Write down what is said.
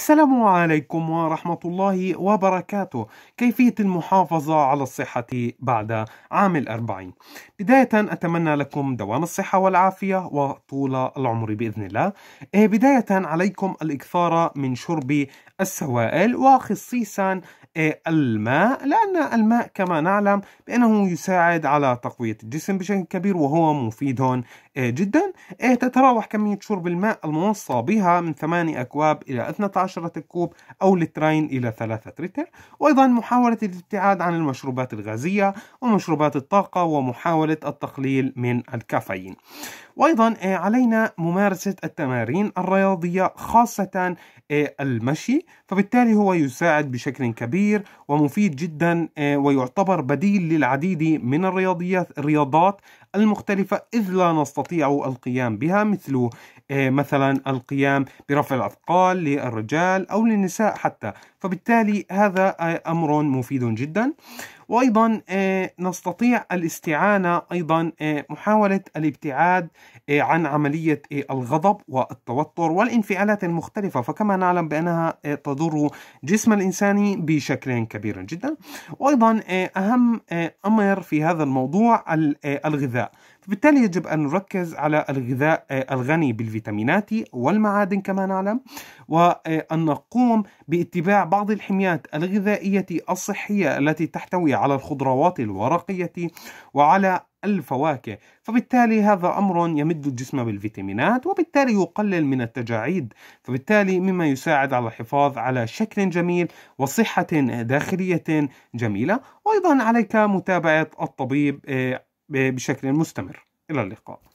السلام عليكم ورحمة الله وبركاته كيفية المحافظة على الصحة بعد عام الأربعين بداية أتمنى لكم دوام الصحة والعافية وطول العمر بإذن الله إيه، بداية عليكم الإكثار من شرب السوائل وخصيصا إيه، الماء لأن الماء كما نعلم بأنه يساعد على تقوية الجسم بشكل كبير وهو مفيد إيه، جدا إيه، تتراوح كمية شرب الماء الموصى بها من 8 أكواب إلى 12 كوب أو لترين إلى 3 لتر وأيضا محاولة الابتعاد عن المشروبات الغازية ومشروبات الطاقة ومحاولة التقليل من الكافيين وايضا علينا ممارسه التمارين الرياضيه خاصه المشي فبالتالي هو يساعد بشكل كبير كبير ومفيد جدا آه، ويعتبر بديل للعديد من الرياضيات الرياضات المختلفة إذ لا نستطيع القيام بها مثل آه، مثلا القيام برفع الأثقال للرجال أو للنساء حتى فبالتالي هذا آه، أمر مفيد جدا وأيضا آه، نستطيع الاستعانة أيضا محاولة الابتعاد عن عملية الغضب والتوتر والانفعالات المختلفة فكما نعلم بأنها تضر جسم الإنسان بشكل كبير جدا وأيضا أهم أمر في هذا الموضوع الغذاء فبالتالي يجب أن نركز على الغذاء آه، الغني بالفيتامينات والمعادن كما نعلم وأن نقوم باتباع بعض الحميات الغذائية الصحية التي تحتوي على الخضروات الورقية وعلى الفواكه فبالتالي هذا أمر يمد الجسم بالفيتامينات وبالتالي يقلل من التجاعيد فبالتالي مما يساعد على الحفاظ على شكل جميل وصحة داخلية جميلة وأيضا عليك متابعة الطبيب آه، بشكل مستمر إلى اللقاء